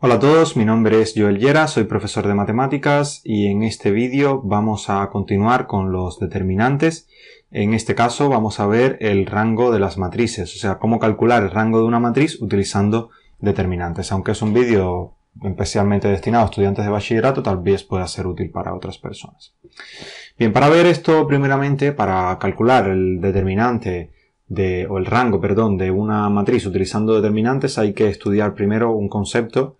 Hola a todos, mi nombre es Joel Yera, soy profesor de matemáticas y en este vídeo vamos a continuar con los determinantes. En este caso vamos a ver el rango de las matrices, o sea, cómo calcular el rango de una matriz utilizando determinantes. Aunque es un vídeo especialmente destinado a estudiantes de bachillerato, tal vez pueda ser útil para otras personas. Bien, para ver esto primeramente, para calcular el determinante de, o el rango, perdón, de una matriz utilizando determinantes hay que estudiar primero un concepto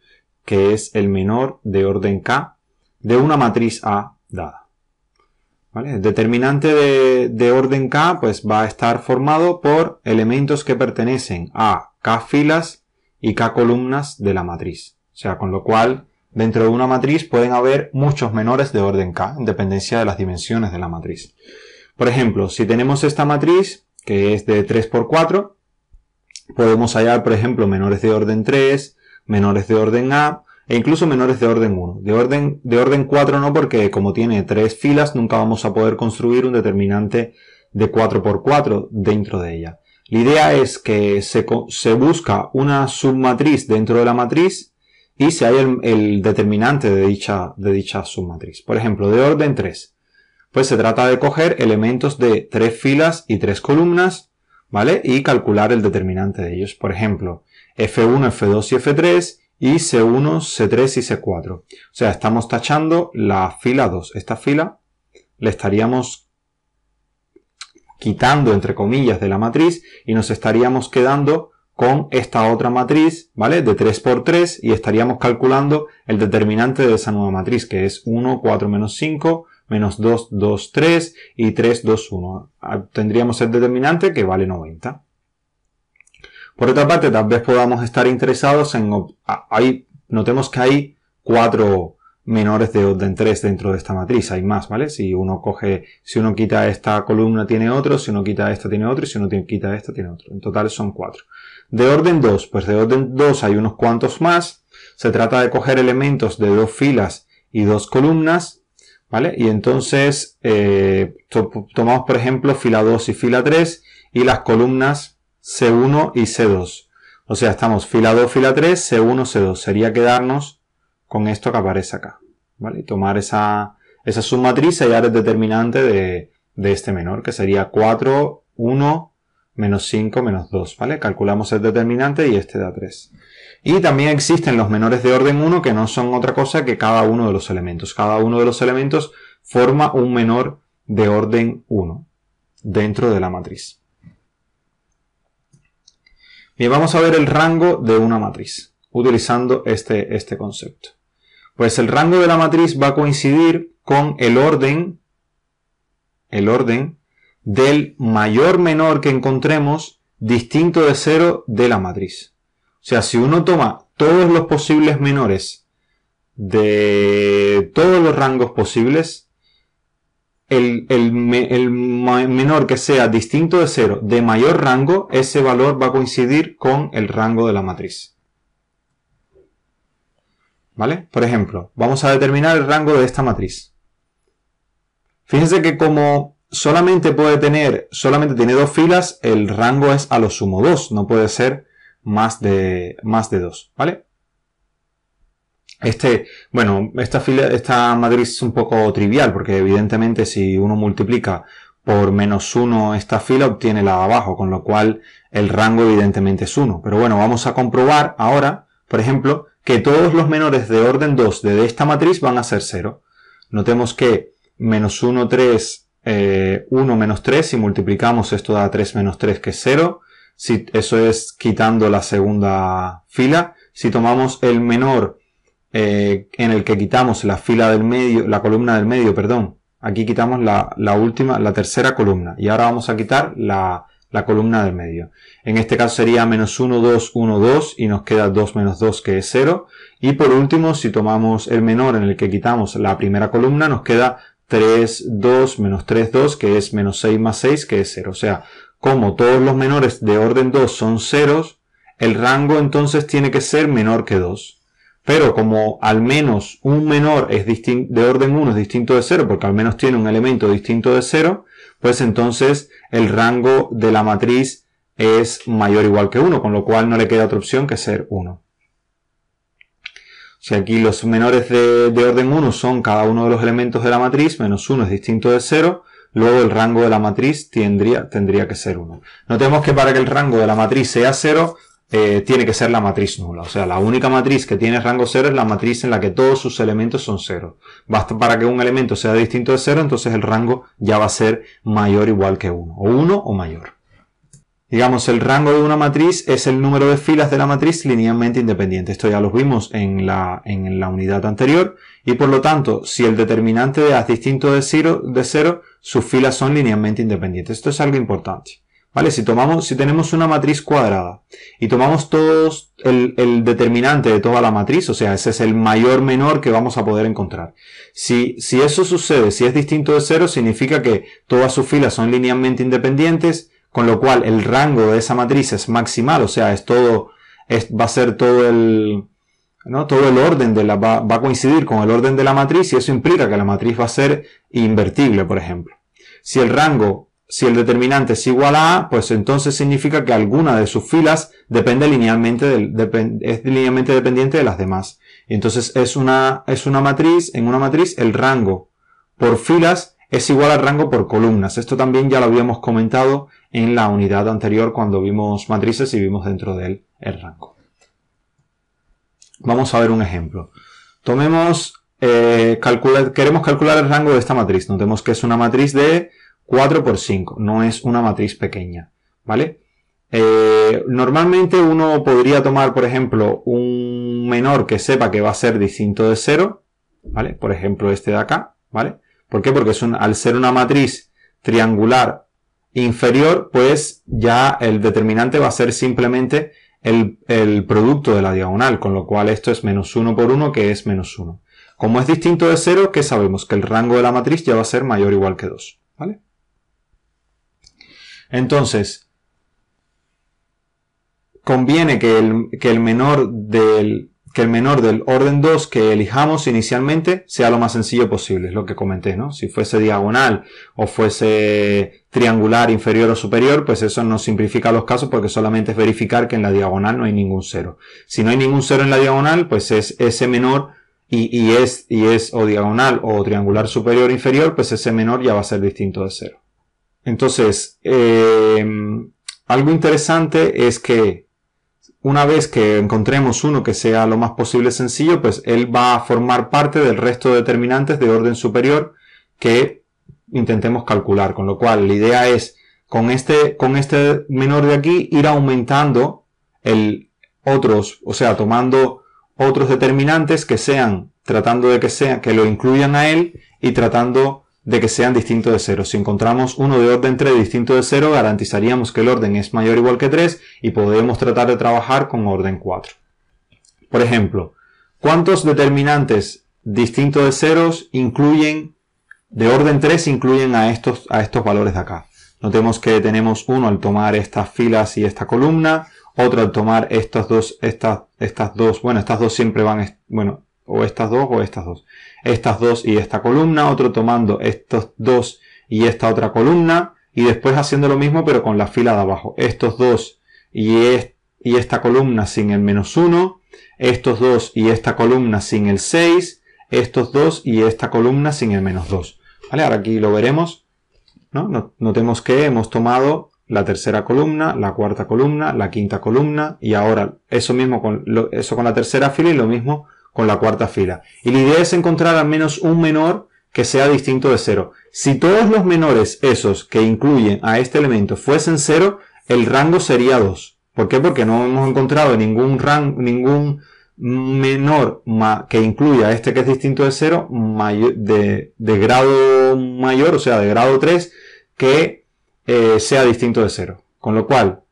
que es el menor de orden K de una matriz A dada. El determinante de, orden K pues, va a estar formado por elementos que pertenecen a K filas y K columnas de la matriz. O sea, con lo cual, dentro de una matriz pueden haber muchos menores de orden K, en dependencia de las dimensiones de la matriz. Por ejemplo, si tenemos esta matriz, que es de 3 por 4, podemos hallar, por ejemplo, menores de orden 3, menores de orden A e incluso menores de orden 1. De orden, de orden 4 no porque como tiene tres filas nunca vamos a poder construir un determinante de 4x4 dentro de ella. La idea es que se, se busca una submatriz dentro de la matriz y se halla el, determinante de dicha, de dicha submatriz. Por ejemplo, de orden 3. Pues se trata de coger elementos de tres filas y tres columnas, ¿vale? Y calcular el determinante de ellos. Por ejemplo, F1, F2 y F3 y C1, C3 y C4. O sea, estamos tachando la fila 2. Esta fila le estaríamos quitando, entre comillas, de la matriz y nos estaríamos quedando con esta otra matriz, ¿vale? De 3 por 3 y estaríamos calculando el determinante de esa nueva matriz, que es 1, 4, menos 5, menos 2, 2, 3 y 3, 2, 1. Tendríamos el determinante que vale 90. Por otra parte, tal vez podamos estar interesados en... Hay, notemos que hay cuatro menores de orden 3 dentro de esta matriz, hay más, ¿vale? Si uno coge, si uno quita esta columna tiene otro, si uno quita esta tiene otro y si uno quita esta tiene otro. En total son cuatro. De orden 2, pues de orden 2 hay unos cuantos más. Se trata de coger elementos de dos filas y dos columnas, ¿vale? Y entonces eh, tomamos por ejemplo fila 2 y fila 3 y las columnas C1 y C2. O sea, estamos fila 2, fila 3, C1, C2. Sería quedarnos con esto que aparece acá. ¿Vale? Tomar esa, esa submatriz y hallar el determinante de, de este menor, que sería 4, 1, menos 5, menos 2, ¿vale? Calculamos el determinante y este da 3. Y también existen los menores de orden 1 que no son otra cosa que cada uno de los elementos. Cada uno de los elementos forma un menor de orden 1 dentro de la matriz. Bien, vamos a ver el rango de una matriz utilizando este, este concepto. Pues el rango de la matriz va a coincidir con el orden, el orden del mayor menor que encontremos distinto de cero de la matriz. O sea, si uno toma todos los posibles menores de todos los rangos posibles, el, menor que sea distinto de cero de mayor rango, ese valor va a coincidir con el rango de la matriz. ¿Vale? Por ejemplo, vamos a determinar el rango de esta matriz. Fíjense que como solamente puede tener, solamente tiene dos filas, el rango es a lo sumo 2, no puede ser más de, más de 2, ¿vale? Este, bueno, esta, fila, esta matriz es un poco trivial porque evidentemente si uno multiplica por menos 1 esta fila obtiene la de abajo, con lo cual el rango evidentemente es 1. Pero bueno, vamos a comprobar ahora, por ejemplo, que todos los menores de orden 2 de esta matriz van a ser 0. Notemos que menos 1, 3, eh, 1 menos 3, si multiplicamos esto da 3 menos 3 que es 0, si, eso es quitando la segunda fila. Si tomamos el menor eh, en el que quitamos la fila del medio, la columna del medio, perdón. Aquí quitamos la, última, la tercera columna. Y ahora vamos a quitar la, la columna del medio. En este caso sería menos 1, 2, 1, 2 y nos queda 2 menos 2 que es 0. Y por último, si tomamos el menor en el que quitamos la primera columna, nos queda 3, 2 menos 3, 2 que es menos 6 más 6 que es 0. O sea, como todos los menores de orden 2 son ceros, el rango entonces tiene que ser menor que 2. Pero como al menos un menor es de orden 1 es distinto de 0, porque al menos tiene un elemento distinto de 0, pues entonces el rango de la matriz es mayor o igual que 1, con lo cual no le queda otra opción que ser 1. Si aquí los menores de, orden 1 son cada uno de los elementos de la matriz, menos 1 es distinto de 0, luego el rango de la matriz tendría, tendría que ser 1. Notemos que para que el rango de la matriz sea 0, eh, tiene que ser la matriz nula. O sea, la única matriz que tiene rango cero es la matriz en la que todos sus elementos son 0. Basta para que un elemento sea distinto de cero, entonces el rango ya va a ser mayor o igual que 1, o 1 o mayor. Digamos, el rango de una matriz es el número de filas de la matriz linealmente independiente. Esto ya lo vimos en la, en la unidad anterior. Y por lo tanto, si el determinante es distinto de 0, de cero, sus filas son linealmente independientes. Esto es algo importante. ¿Vale? Si, tomamos, si tenemos una matriz cuadrada y tomamos todos el, determinante de toda la matriz, o sea, ese es el mayor menor que vamos a poder encontrar. Si, si eso sucede, si es distinto de cero, significa que todas sus filas son linealmente independientes, con lo cual el rango de esa matriz es maximal, o sea, es todo, va a ser todo el, ¿no? Todo el orden de la, va, va, a coincidir con el orden de la matriz y eso implica que la matriz va a ser invertible, por ejemplo. Si el rango si el determinante es igual a, pues entonces significa que alguna de sus filas depende linealmente del, es linealmente dependiente de las demás. entonces es una, es una matriz, en una matriz el rango por filas es igual al rango por columnas. Esto también ya lo habíamos comentado en la unidad anterior cuando vimos matrices y vimos dentro de él el rango. Vamos a ver un ejemplo. Tomemos, eh, queremos calcular el rango de esta matriz. Notemos que es una matriz de 4 por 5, no es una matriz pequeña, ¿vale? Eh, normalmente uno podría tomar, por ejemplo, un menor que sepa que va a ser distinto de 0, ¿vale? Por ejemplo, este de acá, ¿vale? ¿Por qué? Porque al ser una matriz triangular inferior, pues ya el determinante va a ser simplemente el, el producto de la diagonal, con lo cual esto es menos 1 por 1, que es menos 1. Como es distinto de 0, ¿qué sabemos? Que el rango de la matriz ya va a ser mayor o igual que 2, ¿vale? Entonces, conviene que el, menor del que el menor del orden 2 que elijamos inicialmente sea lo más sencillo posible, es lo que comenté, ¿no? Si fuese diagonal o fuese triangular inferior o superior, pues eso no simplifica los casos porque solamente es verificar que en la diagonal no hay ningún cero. Si no hay ningún cero en la diagonal, pues es ese menor y, es, y es o diagonal o triangular superior o inferior, pues ese menor ya va a ser distinto de cero. Entonces, eh, algo interesante es que una vez que encontremos uno que sea lo más posible sencillo, pues él va a formar parte del resto de determinantes de orden superior que intentemos calcular. Con lo cual, la idea es con este, con este menor de aquí ir aumentando el otros, o sea, tomando otros determinantes que sean, tratando de que sean, que lo incluyan a él y tratando de que sean distintos de cero Si encontramos uno de orden 3 distinto de 0, garantizaríamos que el orden es mayor o igual que 3 y podemos tratar de trabajar con orden 4. Por ejemplo, ¿cuántos determinantes distintos de ceros incluyen, de orden 3, incluyen a estos, a estos valores de acá? Notemos que tenemos uno al tomar estas filas y esta columna, otro al tomar estas dos, estas, estas dos, bueno, estas dos siempre van, bueno, o estas dos o estas dos. Estas dos y esta columna, otro tomando estos dos y esta otra columna y después haciendo lo mismo pero con la fila de abajo. Estos dos y, y esta columna sin el menos 1, estos dos y esta columna sin el 6, estos dos y esta columna sin el menos 2. ¿Vale? Ahora aquí lo veremos. Notemos que hemos tomado la tercera columna, la cuarta columna, la quinta columna y ahora eso mismo con eso con la tercera fila y lo mismo con la cuarta fila. Y la idea es encontrar al menos un menor que sea distinto de cero. Si todos los menores esos que incluyen a este elemento fuesen 0, el rango sería 2. ¿Por qué? Porque no hemos encontrado ningún rango, ningún menor que incluya este que es distinto de 0 de, grado mayor, o sea, de grado 3, que eh, sea distinto de 0. Con lo cual,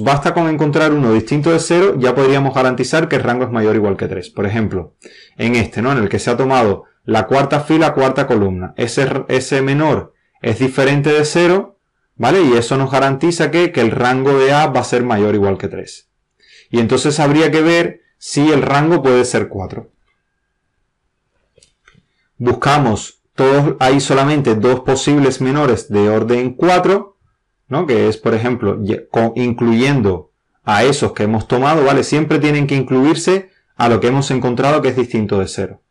Basta con encontrar uno distinto de 0, ya podríamos garantizar que el rango es mayor o igual que 3. Por ejemplo, en este, ¿no? En el que se ha tomado la cuarta fila, cuarta columna. Ese, ese menor es diferente de 0, ¿vale? Y eso nos garantiza que, el rango de A va a ser mayor o igual que 3. Y entonces habría que ver si el rango puede ser 4. Buscamos, todos, hay solamente dos posibles menores de orden 4, ¿no? Que es, por ejemplo, incluyendo a esos que hemos tomado, ¿vale? Siempre tienen que incluirse a lo que hemos encontrado que es distinto de cero.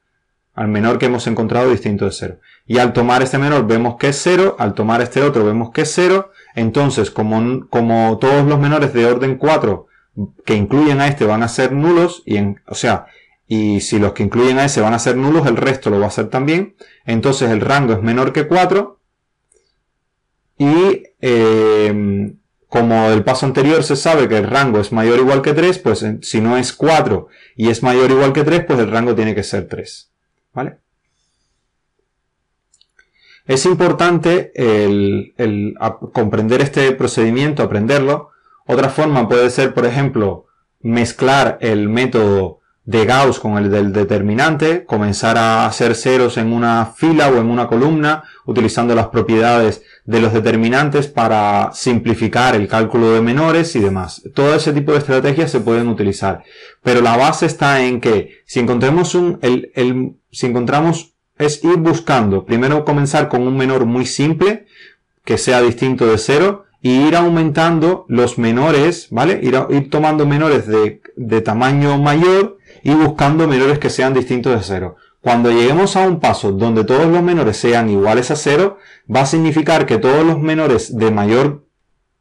Al menor que hemos encontrado distinto de cero. Y al tomar este menor vemos que es cero, al tomar este otro vemos que es cero. Entonces, como, como todos los menores de orden 4 que incluyen a este van a ser nulos, y o sea, y si los que incluyen a ese van a ser nulos, el resto lo va a ser también. Entonces el rango es menor que 4 y em, como del paso anterior se sabe que el rango es mayor o igual que 3, pues si no es 4 y es mayor o igual que 3, pues el rango tiene que ser 3. ¿Vale? Es importante el, el comprender este procedimiento, aprenderlo. Otra forma puede ser, por ejemplo, mezclar el método de Gauss con el del determinante, comenzar a hacer ceros en una fila o en una columna, utilizando las propiedades de los determinantes para simplificar el cálculo de menores y demás. Todo ese tipo de estrategias se pueden utilizar. Pero la base está en que si encontramos un, el, el, si encontramos, es ir buscando, primero comenzar con un menor muy simple, que sea distinto de cero, y ir aumentando los menores, ¿vale? Ir, ir tomando menores de, de tamaño mayor y buscando menores que sean distintos de cero. Cuando lleguemos a un paso donde todos los menores sean iguales a cero, va a significar que todos los menores de mayor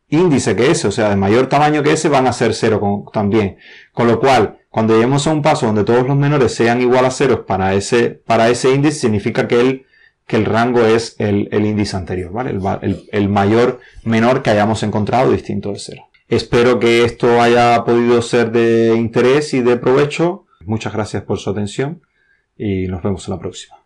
índice que ese, o sea, de mayor tamaño que ese, van a ser cero también. Con lo cual, cuando lleguemos a un paso donde todos los menores sean igual a cero para ese, para ese índice, significa que el, que el rango es el, índice anterior, ¿vale? El, el mayor menor que hayamos encontrado distinto de cero. Espero que esto haya podido ser de interés y de provecho. Muchas gracias por su atención y nos vemos en la próxima.